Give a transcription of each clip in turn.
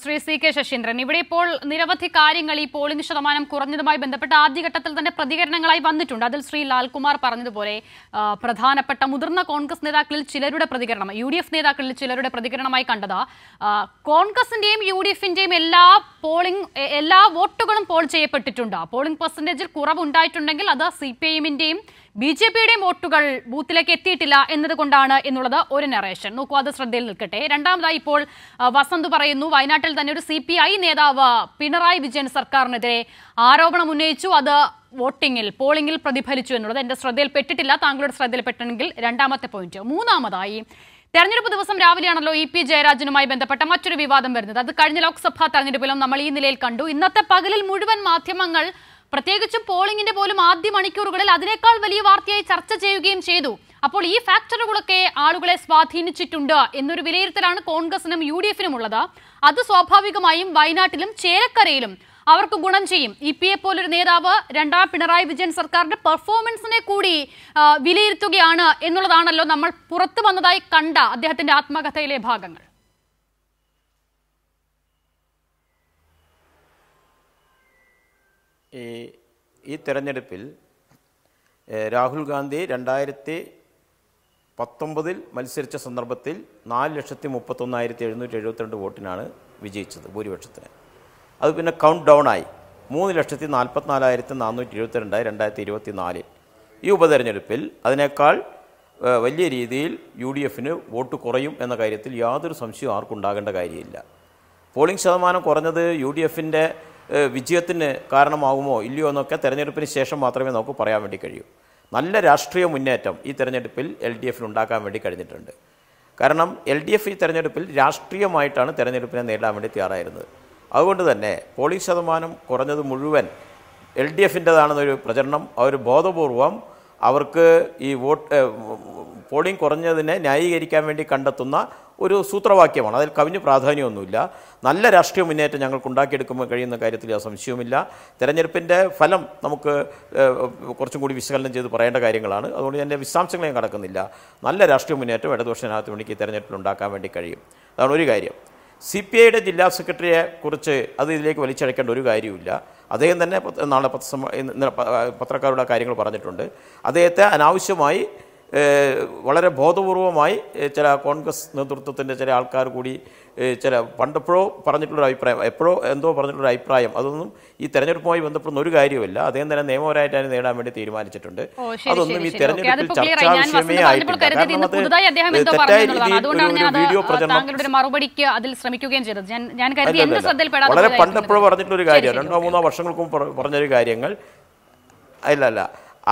Shri C K Saseendran ഇവിടെ ഇപ്പോൾ നിരവധി കാര്യങ്ങൾ ഈ പോളിംഗ് ശതമാനം കുറഞ്ഞതുമായി ബന്ധപ്പെട്ട ആദ്യഘട്ടത്തിൽ തന്നെ പ്രതികരണങ്ങളായി വന്നിട്ടുണ്ട് അതിൽ ശ്രീ ലാൽകുമാർ പറഞ്ഞതുപോലെ പ്രധാനപ്പെട്ട മുതിർന്ന കോൺഗ്രസ് നേതാക്കളിൽ ചിലരുടെ പ്രതികരണം യു ഡി എഫ് നേതാക്കളിൽ ചിലരുടെ പ്രതികരണമായി കണ്ടതാ കോൺഗ്രസിന്റെയും യു ഡി എഫിന്റെയും എല്ലാ പോളിംഗ് എല്ലാ വോട്ടുകളും പോൾ ചെയ്യപ്പെട്ടിട്ടുണ്ട് പോളിംഗ് പെർസെൻറ്റേജിൽ കുറവുണ്ടായിട്ടുണ്ടെങ്കിൽ അത് സി പി ഐ എമ്മിന്റെയും ബി ജെ പിയുടെ വോട്ടുകൾ ബൂത്തിലേക്ക് എത്തിയിട്ടില്ല എന്നതുകൊണ്ടാണ് എന്നുള്ളത് ഒരു നറേഷൻ നോക്കൂ അത് ശ്രദ്ധയിൽ നിൽക്കട്ടെ രണ്ടാമതായി ഇപ്പോൾ വസന്ത് പറയുന്നു വയനാട്ടിൽ തന്നെ ഒരു സി നേതാവ് പിണറായി വിജയൻ സർക്കാരിനെതിരെ ആരോപണം ഉന്നയിച്ചു അത് വോട്ടിങ്ങിൽ പോളിംഗിൽ പ്രതിഫലിച്ചു എന്നുള്ളത് എന്റെ ശ്രദ്ധയിൽപ്പെട്ടിട്ടില്ല താങ്കളുടെ ശ്രദ്ധയിൽപ്പെട്ടെങ്കിൽ രണ്ടാമത്തെ പോയിന്റ് മൂന്നാമതായി തെരഞ്ഞെടുപ്പ് ദിവസം രാവിലെയാണല്ലോ ഇ പി ജയരാജനുമായി ബന്ധപ്പെട്ട മറ്റൊരു വിവാദം വരുന്നത് അത് കഴിഞ്ഞ ലോക്സഭാ തെരഞ്ഞെടുപ്പിലും നമ്മൾ ഈ നിലയിൽ കണ്ടു ഇന്നത്തെ പകലിൽ മുഴുവൻ മാധ്യമങ്ങൾ പ്രത്യേകിച്ചും പോളിംഗിന്റെ പോലും ആദ്യ മണിക്കൂറുകളിൽ അതിനേക്കാൾ വലിയ വാർത്തയായി ചർച്ച ചെയ്യുകയും ചെയ്തു അപ്പോൾ ഈ ഫാക്ടറുകളൊക്കെ ആളുകളെ സ്വാധീനിച്ചിട്ടുണ്ട് എന്നൊരു വിലയിരുത്തലാണ് കോൺഗ്രസിനും യു ഡി എഫിനും ഉള്ളത് അത് സ്വാഭാവികമായും വയനാട്ടിലും ചേലക്കരയിലും അവർക്ക് ഗുണം ചെയ്യും ഇ പി എ പോലൊരു നേതാവ് രണ്ടാം പിണറായി വിജയൻ സർക്കാരിന്റെ പെർഫോമൻസിനെ കൂടി വിലയിരുത്തുകയാണ് എന്നുള്ളതാണല്ലോ നമ്മൾ പുറത്തു വന്നതായി കണ്ട അദ്ദേഹത്തിന്റെ ആത്മകഥയിലെ ഭാഗങ്ങൾ ഈ ഈ തെരഞ്ഞെടുപ്പിൽ രാഹുൽ ഗാന്ധി രണ്ടായിരത്തി പത്തൊമ്പതിൽ മത്സരിച്ച സന്ദർഭത്തിൽ നാല് ലക്ഷത്തി മുപ്പത്തൊന്നായിരത്തി എഴുന്നൂറ്റി എഴുപത്തിരണ്ട് വോട്ടിനാണ് വിജയിച്ചത് ഭൂരിപക്ഷത്തിന് അത് പിന്നെ കൗണ്ട് ഡൗൺ ആയി മൂന്ന് ലക്ഷത്തി നാൽപ്പത്തിനാലായിരത്തി നാനൂറ്റി എഴുപത്തിരണ്ടായി രണ്ടായിരത്തി ഇരുപത്തി നാല് ഈ ഉപതെരഞ്ഞെടുപ്പിൽ അതിനേക്കാൾ വലിയ രീതിയിൽ യു ഡി എഫിന് വോട്ട് കുറയും എന്ന കാര്യത്തിൽ യാതൊരു സംശയവും ആർക്കും ഉണ്ടാകേണ്ട കാര്യമില്ല പോളിംഗ് ശതമാനം കുറഞ്ഞത് യു ഡി എഫിൻ്റെ വിജയത്തിന് കാരണമാകുമോ ഇല്ലയോ എന്നൊക്കെ തെരഞ്ഞെടുപ്പിന് ശേഷം മാത്രമേ നമുക്ക് പറയാൻ വേണ്ടി കഴിയൂ നല്ല രാഷ്ട്രീയ മുന്നേറ്റം ഈ തെരഞ്ഞെടുപ്പിൽ എൽ ഡി എഫിന് ഉണ്ടാക്കാൻ വേണ്ടി കഴിഞ്ഞിട്ടുണ്ട് കാരണം എൽ ഡി എഫ് ഈ തെരഞ്ഞെടുപ്പിൽ രാഷ്ട്രീയമായിട്ടാണ് തെരഞ്ഞെടുപ്പിനെ നേടാൻ വേണ്ടി തയ്യാറായിരുന്നത് അതുകൊണ്ട് തന്നെ പോളിംഗ് ശതമാനം കുറഞ്ഞത് മുഴുവൻ എൽ ഡി എഫിൻ്റെതാണെന്നൊരു പ്രചരണം അവർ ബോധപൂർവം അവർക്ക് ഈ വോട്ട് പോളിംഗ് കുറഞ്ഞതിനെ ന്യായീകരിക്കാൻ വേണ്ടി കണ്ടെത്തുന്ന ഒരു സൂത്രവാക്യമാണ് അതിൽ കവിഞ്ഞ് പ്രാധാന്യമൊന്നുമില്ല നല്ല രാഷ്ട്രീയ മുന്നേറ്റം ഞങ്ങൾക്ക് ഉണ്ടാക്കിയെടുക്കുമ്പോൾ കഴിയുന്ന കാര്യത്തിൽ ആ സംശയവുമില്ല തെരഞ്ഞെടുപ്പിൻ്റെ ഫലം നമുക്ക് കുറച്ചും കൂടി വിശകലനം ചെയ്ത് പറയേണ്ട കാര്യങ്ങളാണ് അതുകൊണ്ട് എൻ്റെ വിശാംശങ്ങളെയും കടക്കുന്നില്ല നല്ല രാഷ്ട്രീയ മുന്നേറ്റം ഇടതുപക്ഷനകത്ത് വേണ്ടി തെരഞ്ഞെടുപ്പിൽ ഉണ്ടാക്കാൻ വേണ്ടി കഴിയും അതാണ് ഒരു കാര്യം സി പി ഐയുടെ ജില്ലാ സെക്രട്ടറിയെ കുറിച്ച് അത് ഇതിലേക്ക് വലിച്ചടയ്ക്കേണ്ട ഒരു കാര്യമില്ല അദ്ദേഹം തന്നെ നാളെ പത്രസമ്മ പത്രക്കാരുടെ കാര്യങ്ങൾ പറഞ്ഞിട്ടുണ്ട് അദ്ദേഹത്തെ അനാവശ്യമായി വളരെ ബോധപൂർവമായി ചില കോൺഗ്രസ് നേതൃത്വത്തിൻ്റെ ചില ആൾക്കാർ കൂടി ചില പണ്ടെപ്പോഴോ പറഞ്ഞിട്ടുള്ളൊരു അഭിപ്രായം എപ്പോഴോ എന്തോ പറഞ്ഞിട്ടുള്ളൊരു അഭിപ്രായം അതൊന്നും ഈ തെരഞ്ഞെടുപ്പുമായി ബന്ധപ്പെടുന്ന ഒരു കാര്യമില്ല അദ്ദേഹം തന്നെ നിയമപരമായിട്ട് അതിന് നേടാൻ വേണ്ടി തീരുമാനിച്ചിട്ടുണ്ട് അതൊന്നും ഈ തെരഞ്ഞെടുപ്പിൽ ചർച്ചാ വിഷയമേ ആയിട്ടില്ല മറുപടിക്ക് അതിൽ ശ്രമിക്കുകയും ചെയ്തത് ഞാൻ വളരെ പണ്ടെപ്പോഴോ പറഞ്ഞിട്ടുള്ളൊരു കാര്യമാണ് രണ്ടോ മൂന്നോ വർഷങ്ങൾക്കും പറഞ്ഞൊരു കാര്യങ്ങൾ അല്ല അല്ല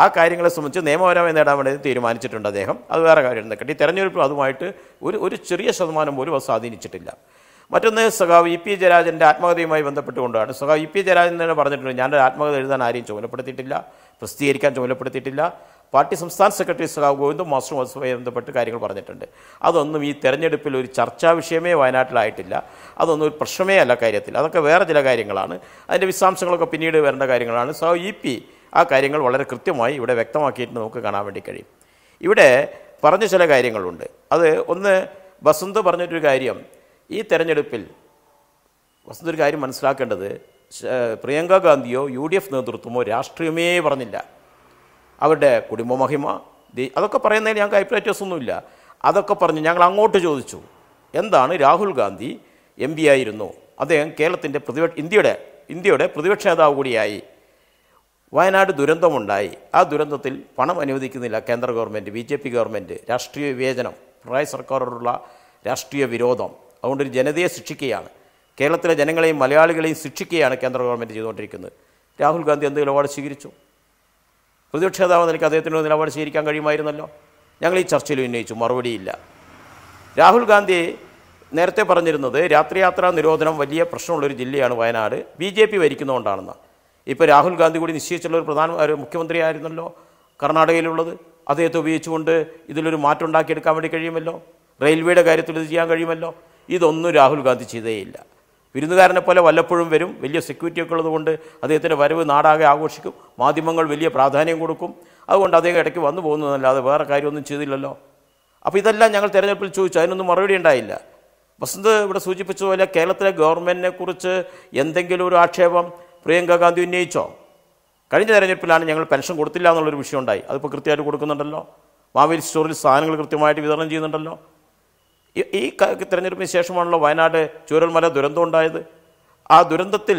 ആ കാര്യങ്ങളെ സംബന്ധിച്ച് നിയമപരമായി നേടാൻ വേണ്ടി തീരുമാനിച്ചിട്ടുണ്ട് അദ്ദേഹം അത് വേറെ കാര്യം നിൽക്കട്ടെ ഈ തെരഞ്ഞെടുപ്പ് അതുമായിട്ട് ഒരു ഒരു ചെറിയ ശതമാനം പോലും അത് സ്വാധീനിച്ചിട്ടില്ല മറ്റൊന്ന് സഖാവ് ഇ പി ജയരാജൻ്റെ ആത്മകഥയുമായി ബന്ധപ്പെട്ടുകൊണ്ടാണ് സഖാവ് ഇ പി ജയരാജൻ തന്നെ പറഞ്ഞിട്ടുണ്ട് ഞാനൊരു ആത്മകഥ എഴുതാൻ ആരെയും ചുമലപ്പെടുത്തിയിട്ടില്ല പ്രസിദ്ധീകരിക്കാൻ ചുമലപ്പെടുത്തിയിട്ടില്ല പാർട്ടി സംസ്ഥാന സെക്രട്ടറി സഖാവ് ഗോവിന്ദും മാസ്റ്റർ അതുമായി ബന്ധപ്പെട്ട് കാര്യങ്ങൾ പറഞ്ഞിട്ടുണ്ട് അതൊന്നും ഈ തെരഞ്ഞെടുപ്പിൽ ഒരു ചർച്ചാ വിഷയമേ വയനാട്ടിലായിട്ടില്ല അതൊന്നും ഒരു പ്രശ്നമേ അല്ല കാര്യത്തിൽ അതൊക്കെ വേറെ ചില കാര്യങ്ങളാണ് അതിൻ്റെ വിശദാംശങ്ങളൊക്കെ പിന്നീട് വരേണ്ട കാര്യങ്ങളാണ് സോ ഇ പി ആ കാര്യങ്ങൾ വളരെ കൃത്യമായി ഇവിടെ വ്യക്തമാക്കിയിട്ട് നമുക്ക് കാണാൻ വേണ്ടി കഴിയും ഇവിടെ പറഞ്ഞ ചില കാര്യങ്ങളുണ്ട് അത് ഒന്ന് വസന്ത് പറഞ്ഞൊരു കാര്യം ഈ തെരഞ്ഞെടുപ്പിൽ വസന്ത് ഒരു കാര്യം മനസ്സിലാക്കേണ്ടത് പ്രിയങ്ക ഗാന്ധിയോ യു ഡി എഫ് നേതൃത്വമോ രാഷ്ട്രീയമേ പറഞ്ഞില്ല അവരുടെ കുടുംബമഹിമ അതൊക്കെ പറയുന്നതിന് ഞങ്ങൾക്ക് അഭിപ്രായറ്റൊന്നുമില്ല അതൊക്കെ പറഞ്ഞ് ഞങ്ങൾ അങ്ങോട്ട് ചോദിച്ചു എന്താണ് രാഹുൽ ഗാന്ധി എം ആയിരുന്നു അദ്ദേഹം കേരളത്തിൻ്റെ പ്രതിപക്ഷ ഇന്ത്യയുടെ ഇന്ത്യയുടെ പ്രതിപക്ഷ നേതാവ് കൂടിയായി വയനാട് ദുരന്തമുണ്ടായി ആ ദുരന്തത്തിൽ പണം അനുവദിക്കുന്നില്ല കേന്ദ്ര government B J P government രാഷ്ട്രീയ വിവേചനം പിണറായി സർക്കാരോടുള്ള രാഷ്ട്രീയ വിരോധം അതുകൊണ്ടൊരു ജനതയെ ശിക്ഷിക്കുകയാണ് കേരളത്തിലെ ജനങ്ങളെയും മലയാളികളെയും ശിക്ഷിക്കുകയാണ് കേന്ദ്ര ഗവൺമെൻറ് ചെയ്തുകൊണ്ടിരിക്കുന്നത് രാഹുൽ ഗാന്ധി എന്ത് നിലപാട് സ്വീകരിച്ചു പ്രതിപക്ഷ നേതാവ് നിലയ്ക്ക് അദ്ദേഹത്തിനൊരു നിലപാട് സ്വീകരിക്കാൻ കഴിയുമായിരുന്നല്ലോ ഞങ്ങൾ ഈ ചർച്ചയിൽ ഉന്നയിച്ചു മറുപടിയില്ല രാഹുൽ ഗാന്ധി നേരത്തെ പറഞ്ഞിരുന്നത് രാത്രിയാത്രാ നിരോധനം വലിയ പ്രശ്നമുള്ളൊരു ജില്ലയാണ് വയനാട് ബി ജെ പി ഭരിക്കുന്നതുകൊണ്ടാണെന്നാണ് ഇപ്പോൾ രാഹുൽ ഗാന്ധി കൂടി നിശ്ചയിച്ചുള്ള ഒരു പ്രധാന ഒരു മുഖ്യമന്ത്രിയായിരുന്നല്ലോ കർണാടകയിലുള്ളത് അദ്ദേഹത്തെ ഉപയോഗിച്ചുകൊണ്ട് ഇതിലൊരു മാറ്റം ഉണ്ടാക്കിയെടുക്കാൻ വേണ്ടി കഴിയുമല്ലോ റെയിൽവേയുടെ കാര്യത്തിൽ ഇത് ചെയ്യാൻ കഴിയുമല്ലോ ഇതൊന്നും രാഹുൽ ഗാന്ധി ചെയ്തേയില്ല വിരുന്നുകാരനെ പോലെ വല്ലപ്പോഴും വരും വലിയ സെക്യൂരിറ്റിയൊക്കെ ഉള്ളതുകൊണ്ട് അദ്ദേഹത്തിൻ്റെ വരവ് നാടാകെ ആഘോഷിക്കും മാധ്യമങ്ങൾ വലിയ പ്രാധാന്യം കൊടുക്കും അതുകൊണ്ട് അദ്ദേഹം ഇടയ്ക്ക് വന്നു പോകുന്നതല്ലാതെ വേറെ കാര്യമൊന്നും ചെയ്തില്ലല്ലോ അപ്പോൾ ഇതെല്ലാം ഞങ്ങൾ തിരഞ്ഞെടുപ്പിൽ ചോദിച്ചു അതിനൊന്നും മറുപടി ഉണ്ടായില്ല വസന്ത് ഇവിടെ സൂചിപ്പിച്ചതുപോലെ കേരളത്തിലെ ഗവൺമെൻറ്റിനെക്കുറിച്ച് കുറിച്ച് എന്തെങ്കിലും ഒരു ആക്ഷേപം പ്രിയങ്ക ഗാന്ധി ഉന്നയിച്ചോ കഴിഞ്ഞ തെരഞ്ഞെടുപ്പിലാണ് ഞങ്ങൾ പെൻഷൻ കൊടുത്തില്ല എന്നുള്ളൊരു വിഷയം ഉണ്ടായി അതിപ്പോൾ കൃത്യമായിട്ട് കൊടുക്കുന്നുണ്ടല്ലോ മാവേലി സ്റ്റോറിൽ സാധനങ്ങൾ കൃത്യമായിട്ട് വിതരണം ചെയ്യുന്നുണ്ടല്ലോ ഈ തെരഞ്ഞെടുപ്പിന് ശേഷമാണല്ലോ വയനാട് ചൂരൽമല ദുരന്തം ഉണ്ടായത് ആ ദുരന്തത്തിൽ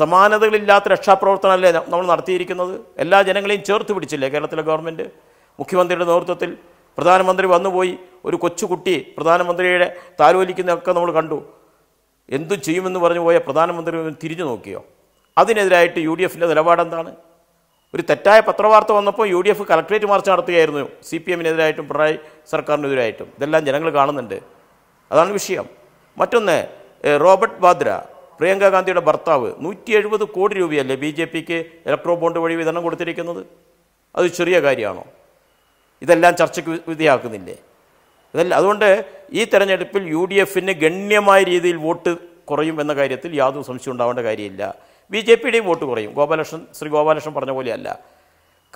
സമാനതകളില്ലാത്ത രക്ഷാപ്രവർത്തനമല്ലേ നമ്മൾ നടത്തിയിരിക്കുന്നത് എല്ലാ ജനങ്ങളെയും ചേർത്ത് പിടിച്ചില്ലേ കേരളത്തിലെ ഗവൺമെൻറ് മുഖ്യമന്ത്രിയുടെ നേതൃത്വത്തിൽ പ്രധാനമന്ത്രി വന്നുപോയി ഒരു കൊച്ചുകുട്ടി പ്രധാനമന്ത്രിയുടെ താലോലിക്കുന്നതൊക്കെ നമ്മൾ കണ്ടു എന്തു ചെയ്യുമെന്ന് പറഞ്ഞു പോയ പ്രധാനമന്ത്രി തിരിഞ്ഞു നോക്കിയോ അതിനെതിരായിട്ട് യു ഡി എഫിൻ്റെ നിലപാടെന്താണ് ഒരു തെറ്റായ പത്രവാർത്ത വന്നപ്പോൾ U D F collectorate march നടത്തുകയായിരുന്നു സി പി എമ്മിനെതിരായിട്ടും പിണറായി സർക്കാരിനെതിരായിട്ടും ഇതെല്ലാം ജനങ്ങൾ കാണുന്നുണ്ട് അതാണ് വിഷയം മറ്റൊന്ന് റോബർട്ട് വാദ്ര പ്രിയങ്ക ഗാന്ധിയുടെ ഭർത്താവ് നൂറ്റി എഴുപത് കോടി രൂപയല്ലേ ബി ജെ പിക്ക് ഇലക്ട്രോ ബോണ്ട് വഴി വിതരണം കൊടുത്തിരിക്കുന്നത് അത് ചെറിയ കാര്യമാണോ ഇതെല്ലാം ചർച്ചയ്ക്ക് വിധിയാക്കുന്നില്ലേ ഇതെല്ലാം അതുകൊണ്ട് ഈ തെരഞ്ഞെടുപ്പിൽ യു ഡി എഫിന് ഗണ്യമായ രീതിയിൽ വോട്ട് കുറയും എന്ന കാര്യത്തിൽ യാതൊരു സംശയം ഉണ്ടാവേണ്ട കാര്യമില്ല ബി ജെ പിയുടെയും വോട്ട് കുറയും ഗോപാലകൃഷ്ണൻ ശ്രീ ഗോപാലകൃഷ്ണൻ പറഞ്ഞ പോലെയല്ല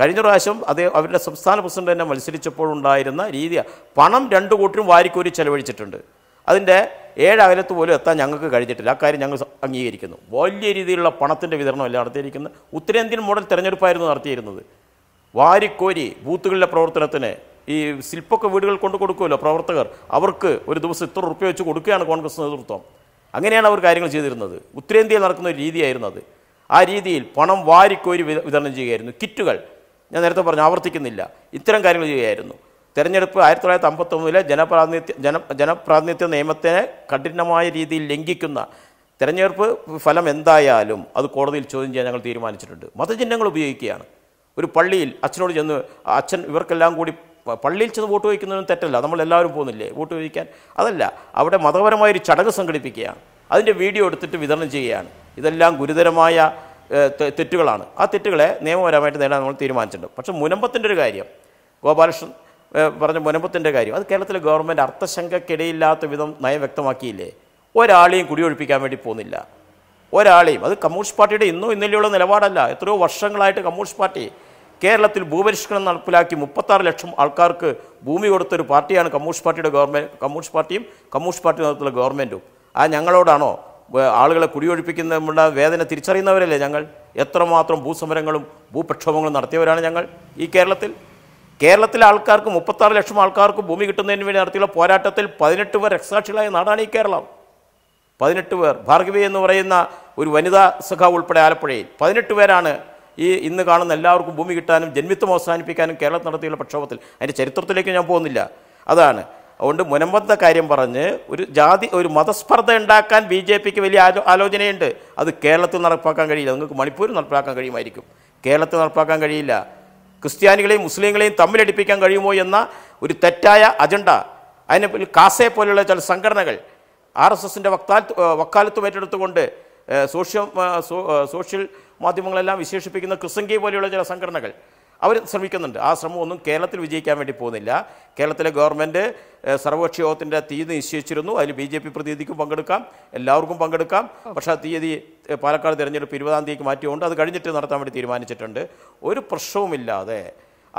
കഴിഞ്ഞ പ്രാവശ്യം അത് അവരുടെ സംസ്ഥാന പ്രസിഡന്റ് തന്നെ മത്സരിച്ചപ്പോഴുണ്ടായിരുന്ന രീതി പണം രണ്ടു കൂട്ടരും വാരിക്കോരി ചെലവഴിച്ചിട്ടുണ്ട് അതിൻ്റെ ഏഴകലത്ത് പോലും എത്താൻ ഞങ്ങൾക്ക് കഴിഞ്ഞിട്ടില്ല അക്കാര്യം ഞങ്ങൾ അംഗീകരിക്കുന്നു വലിയ രീതിയിലുള്ള പണത്തിൻ്റെ വിതരണമല്ല നടത്തിയിരിക്കുന്നത് ഉത്തരേന്ത്യൻ മോഡൽ തിരഞ്ഞെടുപ്പായിരുന്നു നടത്തിയിരുന്നത് വാരിക്കോരി ബൂത്തുകളിലെ പ്രവർത്തനത്തിന് ഈ ശില്പൊക്കെ വീടുകൾ കൊണ്ട് കൊടുക്കുമല്ലോ പ്രവർത്തകർ അവർക്ക് ഒരു ദിവസം ഇത്ര ഉറുപ്പ്യ വെച്ച് കൊടുക്കുകയാണ് കോൺഗ്രസ് നേതൃത്വം അങ്ങനെയാണ് അവർ കാര്യങ്ങൾ ചെയ്തിരുന്നത് ഉത്തരേന്ത്യയിൽ നടക്കുന്ന ഒരു രീതിയായിരുന്നു അത് ആ രീതിയിൽ പണം വാരിക്കോരി വിതരണം ചെയ്യുകയായിരുന്നു കിറ്റുകൾ ഞാൻ നേരത്തെ പറഞ്ഞു ആവർത്തിക്കുന്നില്ല ഇത്തരം കാര്യങ്ങൾ ചെയ്യുകയായിരുന്നു തെരഞ്ഞെടുപ്പ് ആയിരത്തി തൊള്ളായിരത്തി അമ്പത്തൊമ്പതിലെ ജനപ്രാതിനിധ്യ ജന ജനപ്രാതിനിധ്യ നിയമത്തിനെ കഠിനമായ രീതിയിൽ ലംഘിക്കുന്ന തെരഞ്ഞെടുപ്പ് ഫലം എന്തായാലും അത് കോടതിയിൽ ചോദ്യം ചെയ്യാൻ ഞങ്ങൾ തീരുമാനിച്ചിട്ടുണ്ട് മതചിഹ്നങ്ങൾ ഉപയോഗിക്കുകയാണ് ഒരു പള്ളിയിൽ അച്ഛനോട് ചെന്ന് അച്ഛൻ ഇവർക്കെല്ലാം കൂടി പള്ളിയിൽ ചെന്ന് വോട്ട് ചോദിക്കുന്നതിനും തെറ്റല്ല നമ്മൾ എല്ലാവരും പോകുന്നില്ലേ വോട്ട് ചോദിക്കാൻ അതല്ല അവിടെ മതപരമായൊരു ചടങ്ങ് സംഘടിപ്പിക്കുകയാണ് അതിൻ്റെ വീഡിയോ എടുത്തിട്ട് വിതരണം ചെയ്യുകയാണ് ഇതെല്ലാം ഗുരുതരമായ തെറ്റുകളാണ് ആ തെറ്റുകളെ നിയമപരമായിട്ട് നേടാൻ നമ്മൾ തീരുമാനിച്ചിട്ടുണ്ട് പക്ഷേ മുനമ്പത്തിൻ്റെ ഒരു കാര്യം ഗോപാലകൃഷ്ണൻ പറഞ്ഞ മുനമ്പത്തിൻ്റെ കാര്യം അത് കേരളത്തിലെ ഗവൺമെൻറ് അർത്ഥശങ്കക്കിടയില്ലാത്ത വിധം നയം വ്യക്തമാക്കിയില്ലേ ഒരാളെയും കുടിയൊഴിപ്പിക്കാൻ വേണ്ടി പോകുന്നില്ല ഒരാളെയും അത് കമ്മ്യൂണിസ്റ്റ് പാർട്ടിയുടെ ഇന്നോ ഇന്നലെയുള്ള നിലപാടല്ല എത്രയോ വർഷങ്ങളായിട്ട് കമ്മ്യൂണിസ്റ്റ് പാർട്ടി കേരളത്തിൽ ഭൂപരിഷ്കരണം നടപ്പിലാക്കി മുപ്പത്താറ് ലക്ഷം ആൾക്കാർക്ക് ഭൂമി കൊടുത്തൊരു പാർട്ടിയാണ് കമ്മ്യൂണിസ്റ്റ് പാർട്ടിയുടെ ഗവൺമെൻറ് കമ്മ്യൂണിസ്റ്റ് പാർട്ടിയും കമ്മ്യൂണിസ്റ്റ് പാർട്ടി നടത്തുന്ന ഗവൺമെൻറ്റും ആ ഞങ്ങളോടാണോ ആളുകളെ കുടിയൊഴിപ്പിക്കുന്ന വേദന തിരിച്ചറിയുന്നവരല്ലേ ഞങ്ങൾ എത്രമാത്രം ഭൂസമരങ്ങളും ഭൂപ്രക്ഷോഭങ്ങളും നടത്തിയവരാണ് ഞങ്ങൾ ഈ കേരളത്തിൽ കേരളത്തിലെ ആൾക്കാർക്ക് മുപ്പത്താറ് ലക്ഷം ആൾക്കാർക്ക് ഭൂമി കിട്ടുന്നതിന് വേണ്ടി നടത്തിയുള്ള പോരാട്ടത്തിൽ പതിനെട്ട് പേർ രക്തസാക്ഷികളായ നാടാണ് ഈ കേരളം പതിനെട്ട് പേർ ഭാർഗവി എന്ന് പറയുന്ന ഒരു വനിതാ സഖ ഉൾപ്പെടെ ആലപ്പുഴയിൽ പതിനെട്ട് പേരാണ് ഈ ഇന്ന് കാണുന്ന എല്ലാവർക്കും ഭൂമി കിട്ടാനും ജന്മിത്വം അവസാനിപ്പിക്കാനും കേരളത്തിൽ നടത്തിയുള്ള പ്രക്ഷോഭത്തിൽ അതിൻ്റെ ചരിത്രത്തിലേക്ക് ഞാൻ പോകുന്നില്ല അതാണ് അതുകൊണ്ട് മുനമ്പത്ത കാര്യം പറഞ്ഞ് ഒരു ജാതി ഒരു മതസ്പർദ്ധ ഉണ്ടാക്കാൻ ബി ജെ പിക്ക് വലിയ ആലോ ആലോചനയുണ്ട് അത് കേരളത്തിൽ നടപ്പാക്കാൻ കഴിയില്ല നിങ്ങൾക്ക് മണിപ്പൂരിൽ നടപ്പാക്കാൻ കഴിയുമായിരിക്കും കേരളത്തിൽ നടപ്പാക്കാൻ കഴിയില്ല ക്രിസ്ത്യാനികളെയും മുസ്ലിങ്ങളെയും തമ്മിലടിപ്പിക്കാൻ കഴിയുമോ എന്ന ഒരു തെറ്റായ അജണ്ട അതിനെ കാസയെ പോലെയുള്ള ചില സംഘടനകൾ ആർ എസ് എസിൻ്റെ വക്താൽ വക്കാലത്തും ഏറ്റെടുത്തുകൊണ്ട് സോഷ്യ സോഷ്യൽ മാധ്യമങ്ങളെല്ലാം വിശേഷിപ്പിക്കുന്ന ക്രിസംഗി പോലെയുള്ള ചില സംഘടനകൾ അവർ ശ്രമിക്കുന്നുണ്ട് ആ ശ്രമം ഒന്നും കേരളത്തിൽ വിജയിക്കാൻ വേണ്ടി പോകുന്നില്ല കേരളത്തിലെ ഗവൺമെൻറ് സർവകക്ഷി യോഗത്തിൻ്റെ തീയതി നിശ്ചയിച്ചിരുന്നു അതിൽ ബി ജെ പി പ്രതിനിധിക്കും പങ്കെടുക്കാം എല്ലാവർക്കും പങ്കെടുക്കാം പക്ഷേ ആ തീയതി പാലക്കാട് തിരഞ്ഞെടുപ്പ് ഇരുപതാം തീയതിക്ക് മാറ്റിയുകൊണ്ട് അത് കഴിഞ്ഞിട്ട് നടത്താൻ വേണ്ടി തീരുമാനിച്ചിട്ടുണ്ട് ഒരു പ്രശ്നവുമില്ലാതെ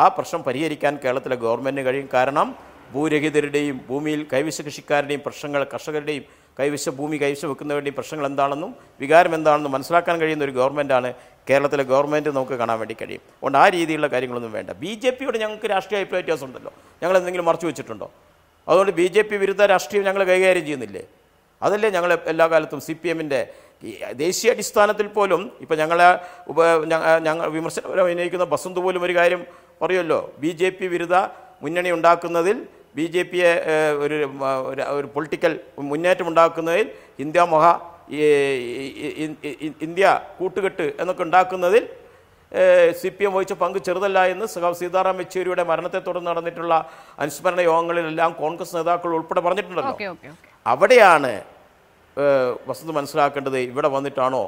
ആ പ്രശ്നം പരിഹരിക്കാൻ കേരളത്തിലെ ഗവൺമെൻറ്റിന് കഴിയും കാരണം ഭൂരഹിതരുടെയും ഭൂമിയിൽ കൈവശ കൃഷിക്കാരുടെയും പ്രശ്നങ്ങൾ കർഷകരുടെയും കൈവശ ഭൂമി കൈവശ വേണ്ടി പ്രശ്നങ്ങൾ എന്താണെന്നും വികാരം എന്താണെന്നും മനസ്സിലാക്കാൻ കഴിയുന്ന ഒരു ഗവൺമെൻറ്റാണ് കേരളത്തിലെ ഗവൺമെൻറ് നമുക്ക് കാണാൻ വേണ്ടി കഴിയും അതുകൊണ്ട് ആ രീതിയിലുള്ള കാര്യങ്ങളൊന്നും വേണ്ട ബി ജെ പിയോട് ഞങ്ങൾക്ക് രാഷ്ട്രീയ അഭിപ്രായ വ്യത്യാസമുണ്ടല്ലോ ഞങ്ങൾ എന്തെങ്കിലും മറച്ചു വെച്ചിട്ടുണ്ടോ അതുകൊണ്ട് ബി ജെ പി വിരുദ്ധ രാഷ്ട്രീയം ഞങ്ങൾ കൈകാര്യം ചെയ്യുന്നില്ലേ അതല്ലേ ഞങ്ങൾ എല്ലാ കാലത്തും സി പി എമ്മിൻ്റെ ദേശീയ അടിസ്ഥാനത്തിൽ പോലും ഇപ്പോൾ ഞങ്ങളെ ഉപ ഞങ്ങൾ വിമർശനം ഉന്നയിക്കുന്ന ബസന്ത് പോലും ഒരു കാര്യം പറയുമല്ലോ ബി ജെ പി വിരുദ്ധ മുന്നണി ഉണ്ടാക്കുന്നതിൽ ബി ജെ പിയെ ഒരു ഒരു പൊളിറ്റിക്കൽ ഉണ്ടാക്കുന്നതിൽ ഇന്ത്യ മൊഹ ഇന്ത്യ കൂട്ടുകെട്ട് എന്നൊക്കെ ഉണ്ടാക്കുന്നതിൽ സി പി എം വഹിച്ച പങ്ക് ചെറുതല്ല എന്ന് സീതാറാം യെച്ചൂരിയുടെ മരണത്തെ തുടർന്ന് നടന്നിട്ടുള്ള അനുസ്മരണ യോഗങ്ങളിലെല്ലാം കോൺഗ്രസ് നേതാക്കൾ ഉൾപ്പെടെ പറഞ്ഞിട്ടുണ്ടല്ലോ അവിടെയാണ് വസ്തു മനസ്സിലാക്കേണ്ടത് ഇവിടെ വന്നിട്ടാണോ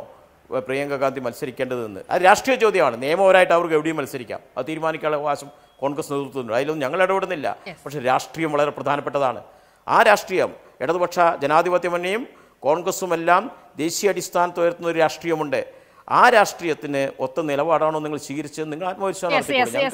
പ്രിയങ്ക ഗാന്ധി മത്സരിക്കേണ്ടതെന്ന് അത് രാഷ്ട്രീയ ചോദ്യമാണ് നിയമപരമായിട്ട് അവർക്ക് എവിടെയും മത്സരിക്കാം അത് തീരുമാനിക്കാനുള്ള അവകാശം കോൺഗ്രസ് നേതൃത്വത്തിനുണ്ട് അതിലൊന്നും ഞങ്ങൾ ഇടപെടുന്നില്ല പക്ഷേ രാഷ്ട്രീയം വളരെ പ്രധാനപ്പെട്ടതാണ് ആ രാഷ്ട്രീയം ഇടതുപക്ഷ ജനാധിപത്യ മുന്നേയും കോൺഗ്രസുമെല്ലാം ദേശീയ അടിസ്ഥാനത്ത് ഉയർത്തുന്ന ഒരു രാഷ്ട്രീയമുണ്ട് ആ രാഷ്ട്രീയത്തിന് ഒത്ത നിലപാടാണോ നിങ്ങൾ സ്വീകരിച്ചത് നിങ്ങൾ ആത്മവിശ്വാസം